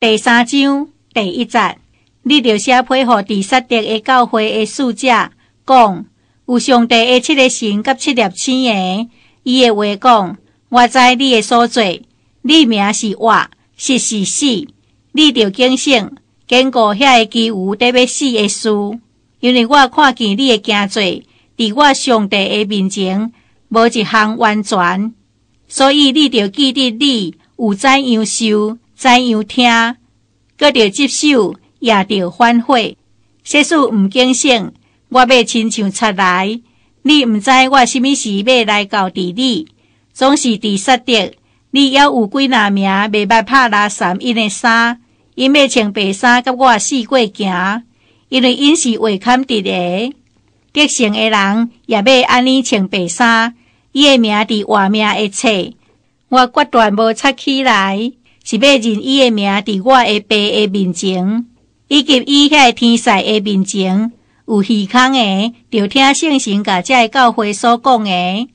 第三章第一节，你着写配合第十节的教会的使者，讲有上帝的七个神甲七粒星的，伊的话讲：我知你的所做，你名是我，是是死，你着警醒，经过遐个几务，得要死的事，因为我看见你的行罪，伫我上帝的面前无一项完全，所以你着记得你有怎样修。怎样听，搁着接受，也着反悔。世事毋艰险，我要亲像出来，你毋知我啥物时要来到地里，总是伫杀敌。你还有几那名未捌拍拉伞，因的衫，因要穿白衫甲我四过行，因为因是畏寒滴咧。急性的人也欲安尼穿白衫，伊的名伫外面一切，我决断无插起来。是要认伊的名，伫我的白的面前，以及伊遐天使的面前，有耳朵的，就听圣神甲这教会所讲的，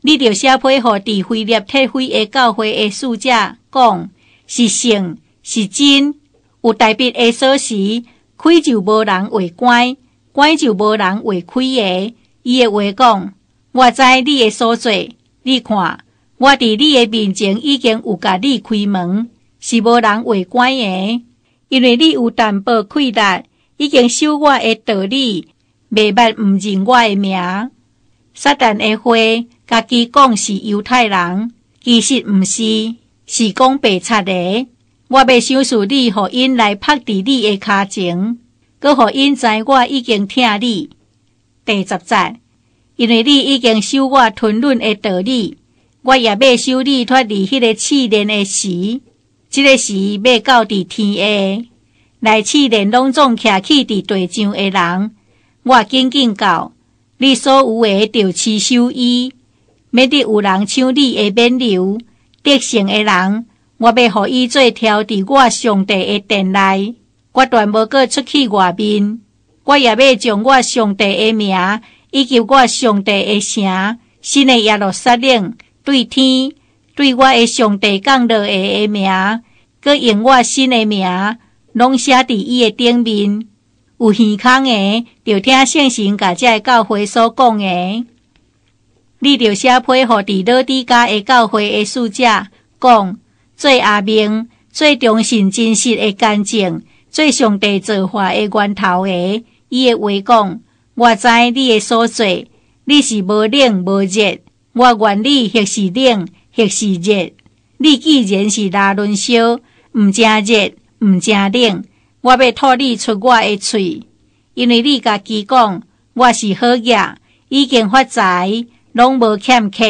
你着写批互伫非立体非的教会的使者讲，是圣是真，有代笔的锁匙，开就无人会关，关就无人会开的。伊的话讲，我知你的所做，你看。我伫你的面前已经有甲你开门，是无人会关的，因为你有淡薄亏待，已经收我的道理，未捌唔认我的名。撒旦的花，家己讲是犹太人，其实毋是，是讲白贼的。我要收拾你，互因来拍伫你的脚前，搁互因知我已经听你。第十节，因为你已经收我吞论的道理。我也要修理脱离迄个试炼的时，即个时要到伫天下来试炼，拢总徛起伫地上的人。我紧紧到你，所有的要持守伊，免得有人抢你的免流得胜的人。我要予伊做挑伫我上帝的殿内，决断无过出去外面。我也要将我上帝的名以及我上帝的声，新的耶路撒冷。对天，对我的上帝讲的名，佮用我新的名，拢写伫伊的顶面。有耳孔的，就听圣神个教诲所讲的。你著写佩服伫道地家的教会的使者，讲最阿明、最忠信、真实的感情，最上帝造化的源头的。伊的话讲，我知你的所做，你是无冷无热。我愿你热时冷，热是热。你既然是大轮烧，毋加热，毋加冷，我要拖你出我的喙，因为你家己讲我是好业，已经发财，拢无欠客，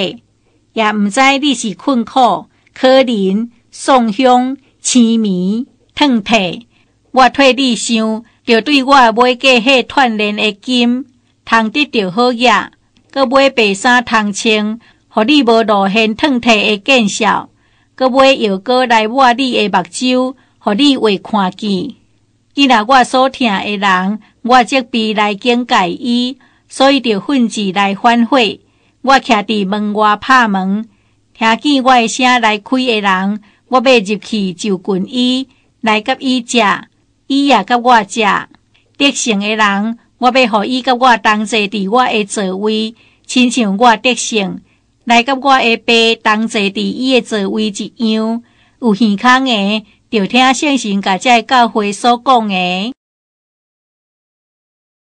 也毋知你是困苦可怜、送香、痴迷、褪皮，我替你想，要对我买过迄团连的金，谈得着好业。阁买白衫汤清，互你无露现褪褪的见笑。阁买药膏来抹你的目睭，互你会看见。因若我所听的人，我即必来更改伊，所以着奋志来反悔。我徛伫门外拍门，听见我的声来开的人，我欲入去就滚伊，来甲伊食，伊也甲我食。德行的人。我要互伊甲我同齐伫我的座位，亲像我的性来甲我的爸同齐伫伊的座位一样，有耳康诶，就听圣贤甲教会所讲诶。